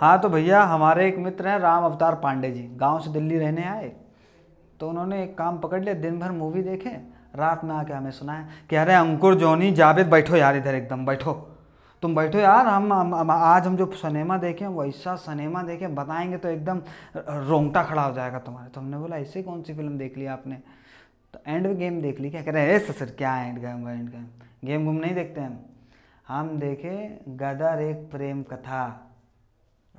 हाँ तो भैया हमारे एक मित्र हैं राम अवतार पांडे जी गांव से दिल्ली रहने आए तो उन्होंने एक काम पकड़ लिया दिन भर मूवी देखे रात में आके हमें सुनाया कि अरे अंकुर जोनी जावेद बैठो यार इधर एकदम बैठो तुम बैठो यार हम, हम आज हम जो सनेमा देखें वैसा सिनेमा देखें बताएंगे तो एकदम रोंगटा खड़ा हो जाएगा तुम्हारे तो हमने बोला ऐसी कौन सी फिल्म देख ली आपने तो एंड गेम देख ली क्या कह रहे हैं ऐसा सर क्या end game end game game गुम नहीं देखते हम हम देखे गदर एक प्रेम कथा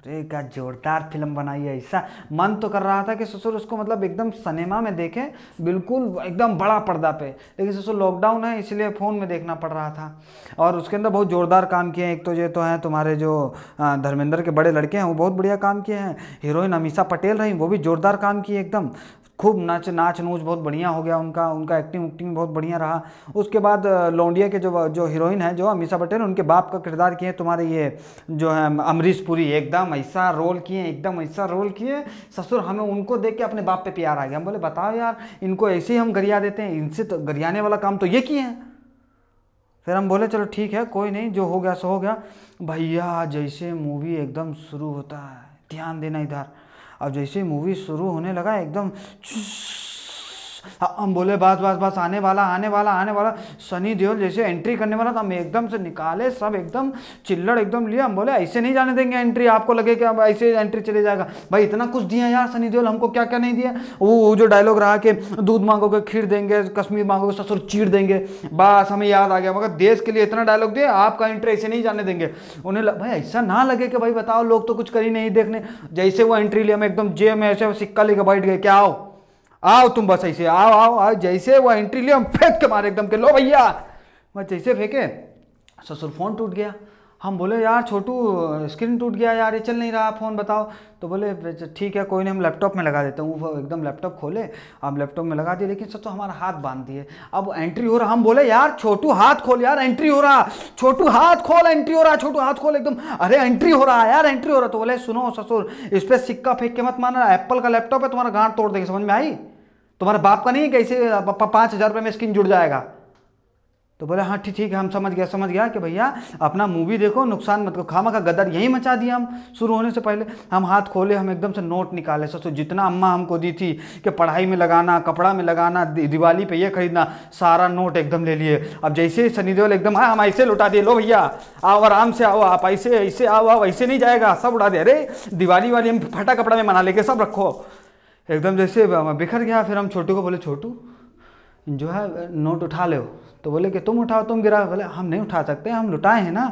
अरे क्या जोरदार फिल्म बनाई है ऐसा मन तो कर रहा था कि ससुर उसको मतलब एकदम सिनेमा में देखें बिल्कुल एकदम बड़ा पर्दा पे लेकिन ससुर लॉकडाउन है इसलिए फ़ोन में देखना पड़ रहा था और उसके अंदर बहुत ज़ोरदार काम किए हैं एक तो ये तो हैं तुम्हारे जो धर्मेंद्र के बड़े लड़के हैं वो बहुत बढ़िया काम किए हैं हीरोइन अमीषा पटेल रही वो भी ज़ोरदार काम किए एकदम खूब नाच नाच नूच बहुत बढ़िया हो गया उनका उनका एक्टिंग उक्टिंग बहुत बढ़िया रहा उसके बाद लौंडिया के जो जो हीरोइन है जो अमीशा पटेल उनके बाप का किरदार किए तुम्हारे ये जो है अमरीश पुरी एकदम ऐसा रोल किए एकदम ऐसा रोल किए ससुर हमें उनको देख के अपने बाप पे प्यार आ गया हम बोले बताओ यार इनको ऐसे ही हम गरिया देते हैं इनसे तो गरियाने वाला काम तो ये किए हैं फिर हम बोले चलो ठीक है कोई नहीं जो हो गया सो हो गया भैया जैसे मूवी एकदम शुरू होता है ध्यान देना इधर अब जैसे मूवी शुरू होने लगा एकदम हाँ, हम बोले बस बस बस आने वाला आने वाला आने वाला सनी देओल जैसे एंट्री करने वाला था हम एकदम से निकाले सब एकदम चिल्लड़ एकदम लिया हम बोले ऐसे नहीं जाने देंगे एंट्री आपको लगे कि अब ऐसे एंट्री चले जाएगा भाई इतना कुछ दिया यार सनी देओल हमको क्या क्या नहीं दिया वो जो डायलॉग रहा कि दूध मांगोगे खीर देंगे कश्मीर मांगोगे ससुर चीर देंगे बस हमें याद आ गया मगर देश के लिए इतना डायलॉग दिया आपका एंट्री ऐसे नहीं जाने देंगे उन्हें भाई ऐसा ना लगे कि भाई बताओ लोग तो कुछ कर ही नहीं देखने जैसे वो एंट्री लिया हम एकदम जेब में ऐसे सिक्का लेकर बैठ गए क्या आओ आओ तुम बस ऐसे आओ आओ आओ जैसे वो एंट्री लिया हम फेंक के मारे एकदम के लो भैया मैं जैसे फेंके ससुर फ़ोन टूट गया हम बोले यार छोटू स्क्रीन टूट गया यार ये चल नहीं रहा फ़ोन बताओ तो बोले ठीक है कोई नहीं हम लैपटॉप में लगा देते हैं वो एकदम लैपटॉप खोले हम लैपटॉप में लगा दिए लेकिन सब तो हमारा हाथ बांध दिए अब एंट्री हो रहा हम बोले यार छोटू हाथ खोल यार एंट्री हो रहा छोटू हाथ खोल एंट्री हो रहा छोटू हाथ खोल एकदम अरे एंट्री हो रहा यार एंट्री हो रहा तो बोले सुनो ससुर इस पर सिक्का फेंक के मत माना एप्पल का लैपटॉप है तुम्हारा गांठ तोड़ देंगे समझ में आई तुम्हारे बाप का नहीं है कैसे पाँच हज़ार रुपये में स्क्रीन जुड़ जाएगा तो बोले हाँ ठीक ठीक है हम समझ गया समझ गया कि भैया अपना मूवी देखो नुकसान मत करो खामा का गदर यहीं मचा दिया हम शुरू होने से पहले हम हाथ खोले हम एकदम से नोट निकाले ससुर जितना अम्मा हमको दी थी कि पढ़ाई में लगाना कपड़ा में लगाना दिवाली पे ये खरीदना सारा नोट एकदम ले लिए अब जैसे ही सनी देवल एकदम हाँ हम ऐसे लुटा दिए लो भैया आओ आराम से आओ आप ऐसे ऐसे आओ आओ ऐसे नहीं जाएगा सब उड़ा दे अरे दिवाली वाली हम फटा कपड़ा में मना लेके सब रखो एकदम जैसे बिखर गया फिर हम छोटू को बोले छोटू जो है नोट उठा लो तो बोले कि तुम उठाओ तुम गिरा बोले हम नहीं उठा सकते हम लुटाए हैं ना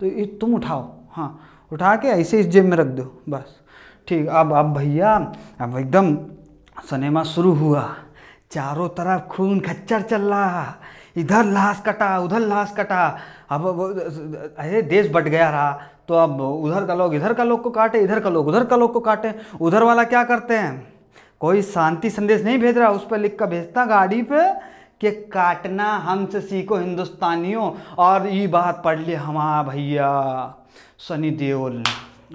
तो ये तुम उठाओ हाँ उठा के ऐसे इस जेब में रख दो बस ठीक अब अब भैया अब एकदम सिनेमा शुरू हुआ चारों तरफ खून खच्चर चल रहा इधर लाश कटा उधर लाश कटा अब अरे देश बट गया रहा तो अब उधर का लोग इधर का लोग को काटे इधर का लोग उधर का लोग को काटे उधर वाला क्या करते हैं कोई शांति संदेश नहीं भेज रहा उस पर लिख कर भेजता गाड़ी पे कि काटना हमसे सीखो हिंदुस्तानियों और ये बात पढ़ ली हमारा भैया सनी देओल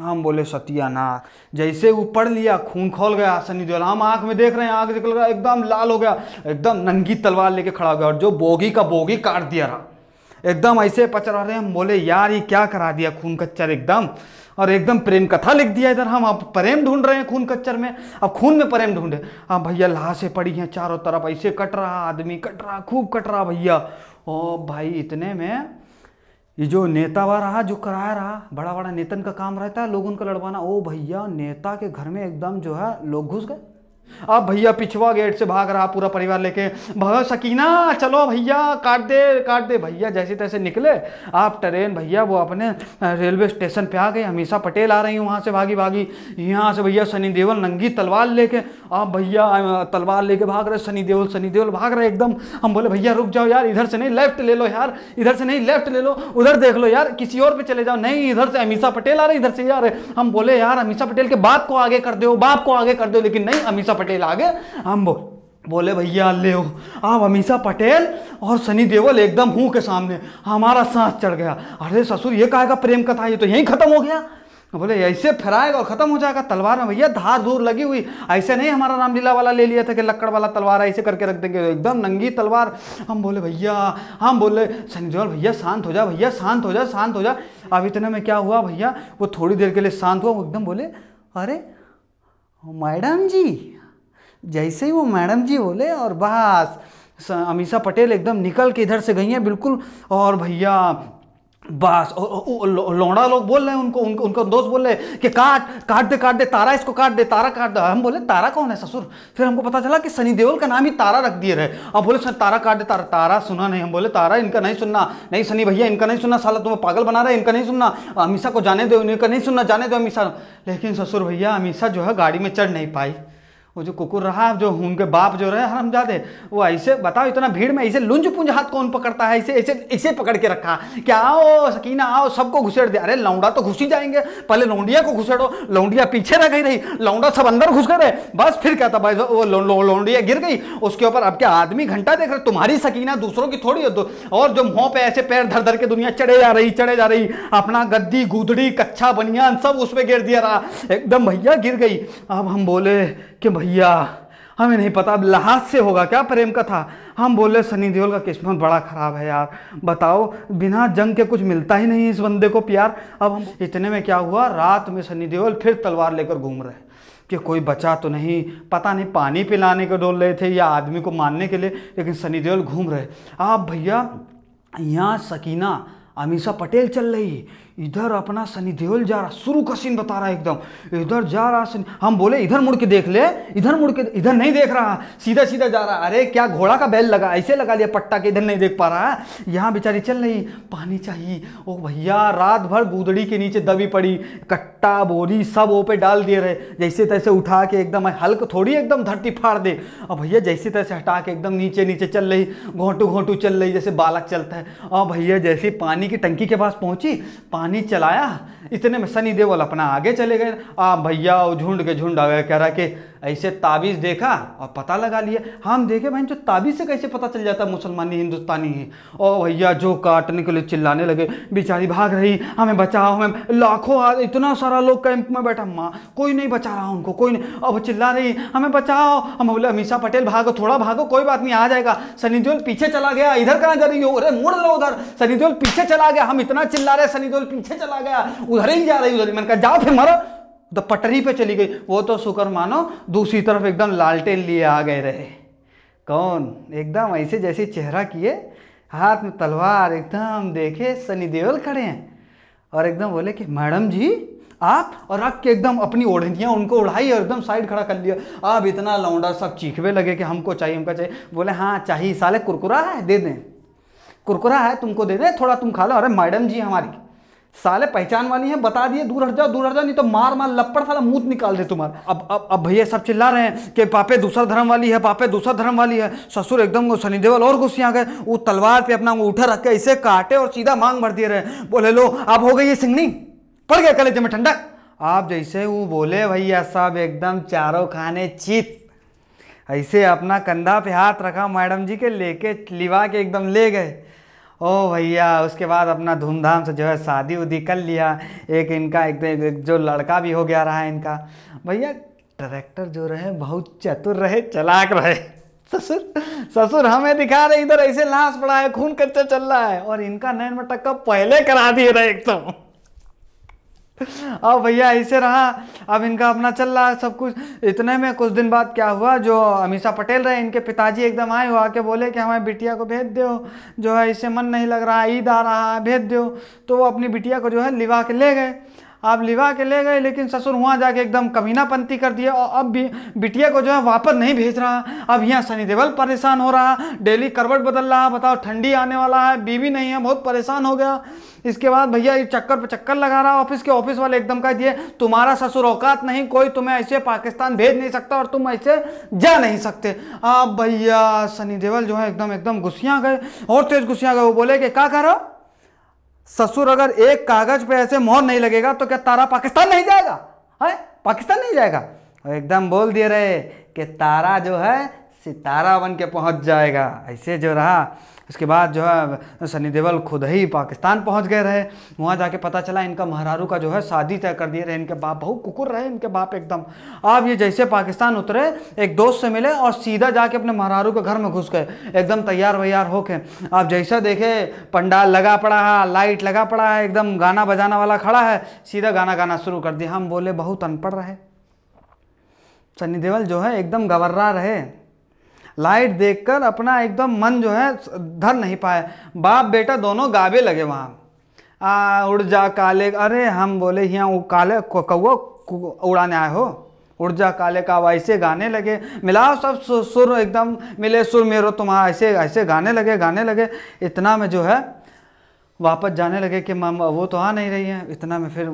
हम बोले सत्यानाथ जैसे वो पढ़ लिया खून खोल गया सनी देओल हम आँख में देख रहे हैं आँख निकल रहा एकदम लाल हो गया एकदम नंगी तलवार लेके खड़ा हो गया और जो बोगी का बोगी काट दिया रहा एकदम ऐसे पचरा रहे हम बोले यार ये क्या करा दिया खून कच्चर एकदम और एकदम प्रेम कथा लिख दिया इधर हम आप प्रेम ढूंढ रहे हैं खून कच्चर में अब खून में प्रेम ढूंढे हाँ भैया लाशें पड़ी हैं चारों तरफ ऐसे कट रहा आदमी कट रहा खूब कट रहा भैया ओ भाई इतने में ये जो नेता वा रहा जो कराया रहा बड़ा बड़ा नेतन का काम रहता है लोग उनका लड़वाना ओ भैया नेता के घर में एकदम जो है लोग घुस गए अब भैया पिछवा गेट से भाग रहा पूरा परिवार लेके भगव सकीना चलो भैया काट दे काट दे भैया जैसे तैसे निकले आप ट्रेन भैया वो अपने रेलवे स्टेशन पे आ गए हमेशा पटेल आ रही वहाँ से भागी भागी यहाँ से भैया सनी देवल नंगी तलवार लेके आप भैया तलवार लेके भाग रहे सनी देवल सनी देवल भाग रहे एकदम हम बोले भैया रुक जाओ यार इधर से नहीं लेफ्ट ले लो यार इधर से नहीं लेफ्ट ले लो उधर देख लो यार किसी और पे चले जाओ नहीं इधर से अमीषा पटेल आ रहे इधर से यार हम बोले यार अमीषा पटेल के बाप को आगे कर दो बाप को आगे कर दो लेकिन नहीं अमीषा पटेल आ गए हम बोल बोले भैया ले हो आप अमीषा पटेल और सनी देओल एकदम हूँ के सामने हमारा सांस चढ़ गया अरे ससुर ये कहा का प्रेम कथा ये तो यहीं ख़त्म हो गया बोले ऐसे फहराएगा और ख़त्म हो जाएगा तलवार में भैया धार धूर लगी हुई ऐसे नहीं हमारा रामलीला वाला ले लिया था कि लक्कड़ वाला तलवार ऐसे करके रख देंगे एकदम नंगी तलवार हम बोले भैया हम बोले संजोल भैया शांत हो जा भैया शांत हो जा शांत हो जा अब इतने में क्या हुआ भैया वो थोड़ी देर के लिए शांत हुआ वो एकदम बोले अरे मैडम जी जैसे ही वो मैडम जी बोले और बस अमीषा पटेल एकदम निकल के इधर से गई हैं बिल्कुल और भैया बस लौड़ा लोग बोल रहे हैं उनको उनको उनको दोस्त बोल रहे हैं कि काट काट दे काट दे तारा इसको काट दे तारा काट दे हम बोले तारा कौन है ससुर फिर हमको पता चला कि सनी देओल का नाम ही तारा रख दिए रहे अब बोले सर तारा काट दे तारा तारा सुना नहीं हम बोले तारा इनका नहीं सुनना नहीं सनी भैया इनका नहीं सुनना साला तुम्हें पागल बना रहे इनका नहीं सुनना अमीषा को जाने दो इनका नहीं सुनना जाने दो अमीषा लेकिन ससुर भैया अमीषा जो है गाड़ी में चढ़ नहीं पाई वो जो कुकुर रहा जो उनके बाप जो रहे हरमजादे वो ऐसे बताओ इतना भीड़ में ऐसे लुंज पुंज हाथ कौन पकड़ता है ऐसे ऐसे ऐसे पकड़ के रखा कि आओ सकीना आओ सबको घुसेड़ दे अरे लौंडा तो घुस ही जाएंगे पहले लौंडिया को घुसेड़ो लौंडिया पीछे रह गई रही लौंडा सब अंदर घुस गए बस फिर कहता भाई वो लौंडिया गिर गई उसके ऊपर अब क्या आदमी घंटा देख रहे तुम्हारी सकीना दूसरों की थोड़ी और जो मुँह पे ऐसे पैर धर धर के दुनिया चढ़े जा रही चढ़े जा रही अपना गद्दी गुदड़ी कच्छा बनियान सब उसमें गिर दिया रहा एकदम भैया गिर गई अब हम बोले कि भैया हमें नहीं पता अब लहाज से होगा क्या प्रेम कथा हम बोले सनी देओल का किस्मत बड़ा ख़राब है यार बताओ बिना जंग के कुछ मिलता ही नहीं इस बंदे को प्यार अब हम इतने में क्या हुआ रात में सनी देओल फिर तलवार लेकर घूम रहे कि कोई बचा तो नहीं पता नहीं पानी पिलाने के डोल रहे थे या आदमी को मारने के लिए लेकिन सनी देओल घूम रहे आप भैया यहाँ सकीना अमीशा पटेल चल रही इधर अपना सनी देओल जा रहा शुरू का सीन बता रहा है एकदम इधर जा रहा सनी हम बोले इधर मुड़ के देख ले इधर मुड़ के इधर नहीं देख रहा सीधा सीधा जा रहा अरे क्या घोड़ा का बैल लगा ऐसे लगा लिया पट्टा के इधर नहीं देख पा रहा यहाँ बेचारी चल रही पानी चाहिए ओ भैया रात भर गुदड़ी के नीचे दबी पड़ी कट्टा बोरी सब ओ पे डाल दिए रहे जैसे तैसे उठा के एकदम हल्क थोड़ी एकदम धरती फाड़ दे और भैया जैसे तैसे हटा के एकदम नीचे नीचे चल रही घोंटू घोंटू चल रही जैसे बालक चलता है और भैया जैसे पानी की टंकी के पास पहुंची पानी पानी चलाया इतने में शनिदेवल अपना आगे चले गए आ भैया झुंड के झुंड आ गए कह रहा कि ऐसे ताबीज़ देखा और पता लगा लिया हाँ, हम देखे भाई जो ताबीज़ से कैसे पता चल जाता मुसलमानी हिंदुस्तानी है ओ भैया जो काटने के लिए चिल्लाने लगे बेचारी भाग रही हमें बचाओ हमें लाखों इतना सारा लोग कैंप में बैठा माँ कोई नहीं बचा रहा उनको कोई नहीं अब चिल्ला रही हमें बचाओ हम बोले अमीषा पटेल भागो थोड़ा भागो कोई बात नहीं आ जाएगा सनी देओल पीछे चला गया इधर कहाँ जा रही हो अरे मुड़ लो उधर सनी देओल पीछे चला गया हम इतना चिल्ला रहे सनी देओल पीछे चला गया उधर ही जा रही उधर मैंने कहा जाओ फिर मरो तो पटरी पे चली गई वो तो शुक्र मानो दूसरी तरफ एकदम लालटेन लिए आ गए रहे कौन एकदम ऐसे जैसे चेहरा किए हाथ में तलवार एकदम देखे सनी देवल खड़े हैं और एकदम बोले कि मैडम जी आप और रख के एकदम अपनी ओढ़ियाँ उनको उड़ाई और एकदम साइड खड़ा कर लिया अब इतना लौंडा सब चीखवे लगे कि हमको चाहिए हमको चाहिए बोले हाँ चाहिए साले कुरकुरा है दे दें कुरकुरा है तुमको दे दें थोड़ा तुम खा लो अरे मैडम जी हमारी साले पहचान वाली है बता दिए दूर हट जाओ दूर हट जाओ नहीं तो मार मार लपड़ साला मुंह निकाल दे तुम्हारा अब अब अब भैया सब चिल्ला रहे हैं कि पापे दूसरा धर्म वाली है पापे दूसरा धर्म वाली है ससुर एकदम सनी देवल और गुस्से आ गए वो तलवार पे अपना उठा रख के इसे काटे और सीधा मांग भर दिए रहे बोले लो अब हो गई ये सिंगनी पड़ गया कलेजे में ठंडक आप जैसे वो बोले भैया साहब एकदम चारों खाने चीत ऐसे अपना कंधा पे हाथ रखा मैडम जी के लेके लिवा के एकदम ले गए ओ भैया उसके बाद अपना धूमधाम से जो है शादी उदी कर लिया एक इनका एक, तो एक जो लड़का भी हो गया रहा है इनका भैया डायरेक्टर जो रहे बहुत चतुर रहे चलाक रहे ससुर ससुर हमें दिखा रहे इधर ऐसे लाश पड़ा है खून कच्चा चल रहा है और इनका नैन मटक्का पहले करा दिए रहे एकदम अब भैया ऐसे रहा अब इनका अपना चल रहा है सब कुछ इतने में कुछ दिन बाद क्या हुआ जो अमीषा पटेल रहे इनके पिताजी एकदम आए हुआ के बोले कि हमारी बिटिया को भेज दो जो है इससे मन नहीं लग रहा ईद आ रहा है भेज दो तो वो अपनी बिटिया को जो है लिवा के ले गए आप लिवा के ले गए लेकिन ससुर वहाँ जाके एकदम कमीनापंती कर दिए और अब भी बिटिया को जो है वापस नहीं भेज रहा अब यहाँ सनी देवल परेशान हो रहा डेली करवट बदल रहा बताओ ठंडी आने वाला है बीवी नहीं है बहुत परेशान हो गया इसके बाद भैया ये चक्कर पर चक्कर लगा रहा ऑफिस के ऑफिस वाले एकदम कह दिए तुम्हारा ससुर औकात नहीं कोई तुम्हें ऐसे पाकिस्तान भेज नहीं सकता और तुम ऐसे जा नहीं सकते अब भैया सनी देवल जो है एकदम एकदम गुस्सियाँ गए और तेज गुस्सियाँ गए वो बोले कि क्या करो ससुर अगर एक कागज पे ऐसे मोहर नहीं लगेगा तो क्या तारा पाकिस्तान नहीं जाएगा है पाकिस्तान नहीं जाएगा और एकदम बोल दिए रहे कि तारा जो है सितारा बन के पहुंच जाएगा ऐसे जो रहा इसके बाद जो है सनी देवल खुद ही पाकिस्तान पहुँच गए रहे वहाँ जाके पता चला इनका महरारू का जो है शादी तय कर दिए रहे इनके बाप बहु कुकुर रहे इनके बाप एकदम अब ये जैसे पाकिस्तान उतरे एक दोस्त से मिले और सीधा जाके अपने महरारू के घर में घुस गए एकदम तैयार वैयार होके अब जैसा देखे पंडाल लगा पड़ा है लाइट लगा पड़ा है एकदम गाना बजाना वाला खड़ा है सीधा गाना गाना शुरू कर दिया हम बोले बहुत अनपढ़ रहे सनी देवल जो है एकदम गवर्रा रहे लाइट देखकर अपना एकदम मन जो है धर नहीं पाए बाप बेटा दोनों गावे लगे वहाँ आ उड़ जा काले अरे हम बोले यहाँ वो काले कौआ उड़ाने आए हो उड़ जा काले का ऐसे गाने लगे मिलाओ सब सुर एकदम मिले सुर मेरो तुम्हारा ऐसे ऐसे गाने लगे गाने लगे इतना में जो है वापस जाने लगे कि मामा वो तो आ नहीं रही है इतना में फिर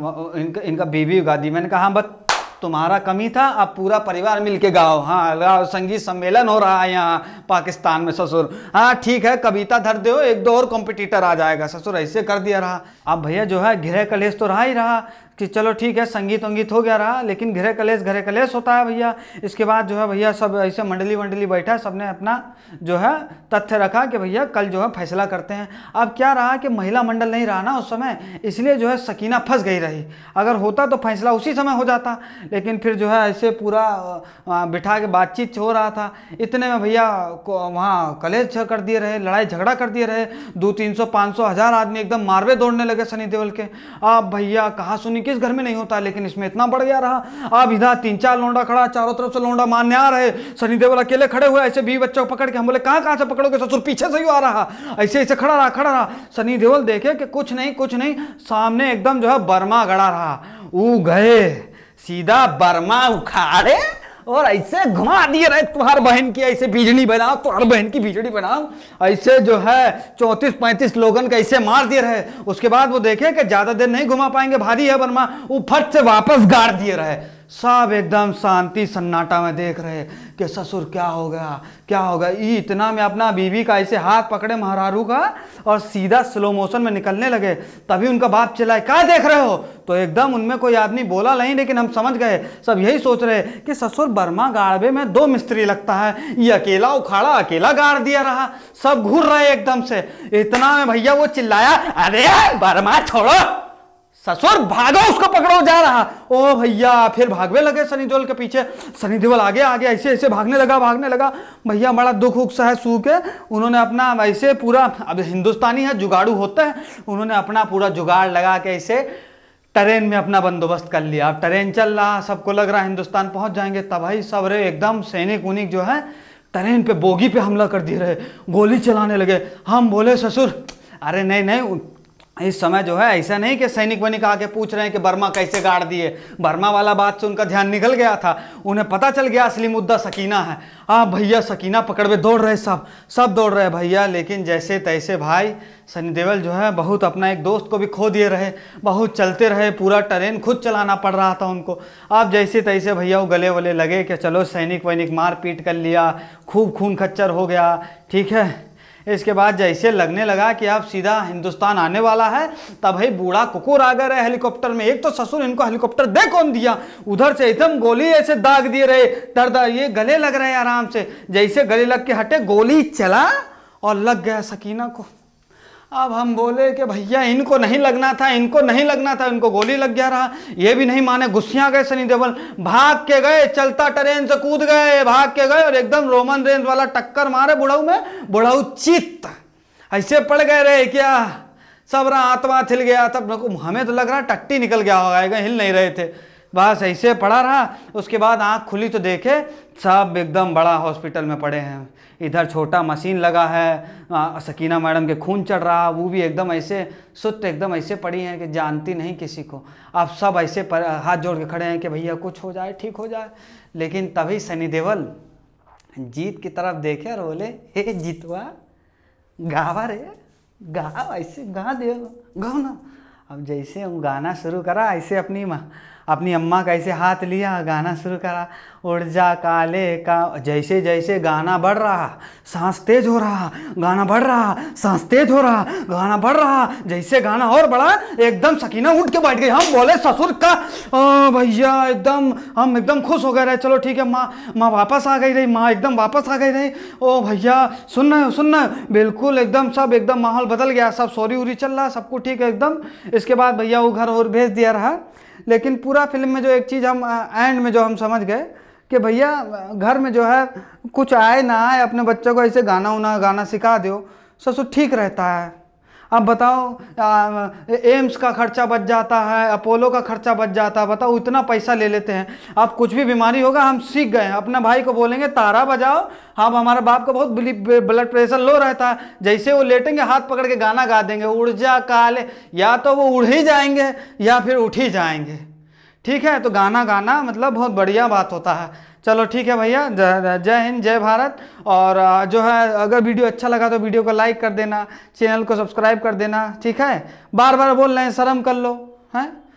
इनका इनका बीवी उगा दी मैंने कहा हाँ बस तुम्हारा कमी था अब पूरा परिवार मिल के गाओ हाँ संगीत सम्मेलन हो रहा है यहाँ पाकिस्तान में ससुर हाँ ठीक है कविता धर दो एक दो और कॉम्पिटिटर आ जाएगा ससुर ऐसे कर दिया रहा अब भैया जो है गृह कलेश तो रहा ही रहा चलो ठीक है संगीत वंगीत हो गया रहा लेकिन घरे कलेश घरे कलेश होता है भैया इसके बाद जो है भैया सब ऐसे मंडली वंडली बैठा सबने अपना जो है तथ्य रखा कि भैया कल जो है फैसला करते हैं अब क्या रहा कि महिला मंडल नहीं रहा ना उस समय इसलिए जो है सकीना फंस गई रही अगर होता तो फैसला उसी समय हो जाता लेकिन फिर जो है ऐसे पूरा बिठा के बातचीत हो रहा था इतने में भैया वहाँ कलेश कर दिए रहे लड़ाई झगड़ा कर दिए रहे दो तीन सौ पाँच सौ हज़ार आदमी एकदम मारवे दौड़ने लगे सनी देवल के अब भैया कहा सुनी के किस घर में नहीं होता लेकिन इसमें इतना बढ़ गया रहा अब इधर तीन चार लौंडा खड़ा चारों तरफ से लौंडा मारने आ रहे शनिदेव अकेले खड़े हुए ऐसे बी बच्चों को पकड़ के हम बोले कहाँ कहाँ से पकड़ोगे ससुर पीछे से ही आ रहा ऐसे ऐसे खड़ा रहा खड़ा रहा सनी देवल देखे कि कुछ नहीं कुछ नहीं सामने एकदम जो है बर्मा गड़ा रहा ऊ गए सीधा बर्मा उखाड़े और ऐसे घुमा दिए रहे तुम्हार बहन की ऐसे बिजली बनाओ तुम्हार बहन की बिजली बनाओ ऐसे जो है चौंतीस पैंतीस लोगन का ऐसे मार दिए रहे उसके बाद वो देखे कि ज्यादा देर नहीं घुमा पाएंगे भारी है वर्मा वो फट से वापस गाड़ दिए रहे सब एकदम शांति सन्नाटा में देख रहे कि ससुर क्या हो गया क्या हो गया इतना में अपना बीवी का ऐसे हाथ पकड़े महारू का और सीधा स्लो मोशन में निकलने लगे तभी उनका बाप चिल्लाए क्या देख रहे हो तो एकदम उनमें कोई आदमी बोला नहीं लेकिन हम समझ गए सब यही सोच रहे कि ससुर बर्मा गाड़बे में दो मिस्त्री लगता है ये अकेला उखाड़ा अकेला गाड़ दिया रहा सब घूर रहे एकदम से इतना में भैया वो चिल्लाया अरे बर्मा छोड़ो ससुर भागो उसको पकड़ो जा रहा ओ भैया फिर भागवे लगे सनी देवल के पीछे सनी देवल आगे आगे ऐसे ऐसे भागने लगा भागने लगा भैया बड़ा दुख उख सा है सू के उन्होंने अपना ऐसे पूरा अब हिंदुस्तानी है जुगाड़ू होता है उन्होंने अपना पूरा जुगाड़ लगा के ऐसे ट्रेन में अपना बंदोबस्त कर लिया अब ट्रेन चल रहा सबको लग रहा हिंदुस्तान पहुंच जाएंगे तबाही सब रे एकदम सैनिक उनिक जो है ट्रेन पे बोगी पे हमला कर दिए रहे गोली चलाने लगे हम बोले ससुर अरे नहीं नहीं इस समय जो है ऐसा नहीं कि सैनिक वैनिक आके पूछ रहे हैं कि बर्मा कैसे गाड़ दिए बर्मा वाला बात से उनका ध्यान निकल गया था उन्हें पता चल गया असली मुद्दा सकीना है आ भैया सकीना पकड़ में दौड़ रहे सब सब दौड़ रहे भैया लेकिन जैसे तैसे भाई सनी देवल जो है बहुत अपना एक दोस्त को भी खो दिए रहे बहुत चलते रहे पूरा ट्रेन खुद चलाना पड़ रहा था उनको अब जैसे तैसे भैया वो गले वले लगे कि चलो सैनिक वैनिक मार पीट कर लिया खूब खून खच्चर हो गया ठीक है इसके बाद जैसे लगने लगा कि अब सीधा हिंदुस्तान आने वाला है तब भाई बूढ़ा कुकुर आ गया हेलीकॉप्टर में एक तो ससुर इनको हेलीकॉप्टर दे कौन दिया उधर से एकदम गोली ऐसे दाग दिए रहे दर्द ये गले लग रहे आराम से जैसे गले लग के हटे गोली चला और लग गया सकीना को अब हम बोले कि भैया इनको नहीं लगना था इनको नहीं लगना था इनको गोली लग गया रहा ये भी नहीं माने गुस्सिया गए सनी देवल भाग के गए चलता ट्रेन से कूद गए भाग के गए और एकदम रोमन रेंज वाला टक्कर मारे बुढ़ऊ में बुढ़ऊ चित्त ऐसे पड़ गए रहे क्या सबरा आत्मा थिल गया तब हमें तो लग रहा टट्टी निकल गया होगा हिल नहीं रहे थे बस ऐसे पड़ा रहा उसके बाद आँख खुली तो देखे सब एकदम बड़ा हॉस्पिटल में पड़े हैं इधर छोटा मशीन लगा है आ, सकीना मैडम के खून चढ़ रहा वो भी एकदम ऐसे सुत एकदम ऐसे पड़ी हैं कि जानती नहीं किसी को आप सब ऐसे पर हाथ जोड़ के खड़े हैं कि भैया कुछ हो जाए ठीक हो जाए लेकिन तभी सनी देवल जीत की तरफ देखे और बोले हे जीतवा गावा रे गा ऐसे गा दे गाओ ना अब जैसे हम गाना शुरू करा ऐसे अपनी माँ अपनी अम्मा का ऐसे हाथ लिया गाना शुरू करा ऊर्जा काले का जैसे जैसे गाना बढ़ रहा सांस तेज हो रहा गाना बढ़ रहा सांस तेज हो रहा गाना बढ़ रहा जैसे गाना और बढ़ा एकदम सकीना उठ के बैठ गई हम बोले ससुर का भैया एकदम हम एकदम खुश हो गए रहे चलो ठीक है माँ माँ वापस आ गई रही माँ एकदम वापस आ गई रही ओ भैया सुन रहे सुन रहे बिल्कुल एकदम सब एकदम माहौल बदल गया सब सॉरी उरी चल रहा सबको ठीक है एकदम इसके बाद भैया वो घर और भेज दिया रहा लेकिन पूरा फिल्म में जो एक चीज़ हम एंड में जो हम समझ गए कि भैया घर में जो है कुछ आए ना आए अपने बच्चों को ऐसे गाना उना गाना सिखा दो ससुर ठीक रहता है अब बताओ एम्स का खर्चा बच जाता है अपोलो का खर्चा बच जाता है बताओ इतना पैसा ले लेते हैं अब कुछ भी बीमारी होगा हम सीख गए अपने भाई को बोलेंगे तारा बजाओ अब हमारे बाप का बहुत ब्लड प्रेशर लो रहता है जैसे वो लेटेंगे हाथ पकड़ के गाना गा देंगे ऊर्जा काले या तो वो उड़ ही जाएंगे या फिर उठ ही जाएंगे ठीक है तो गाना गाना मतलब बहुत बढ़िया बात होता है चलो ठीक है भैया जय हिंद जय भारत और जो है अगर वीडियो अच्छा लगा तो वीडियो को लाइक कर देना चैनल को सब्सक्राइब कर देना ठीक है बार बार बोल रहे हैं शर्म कर लो हैं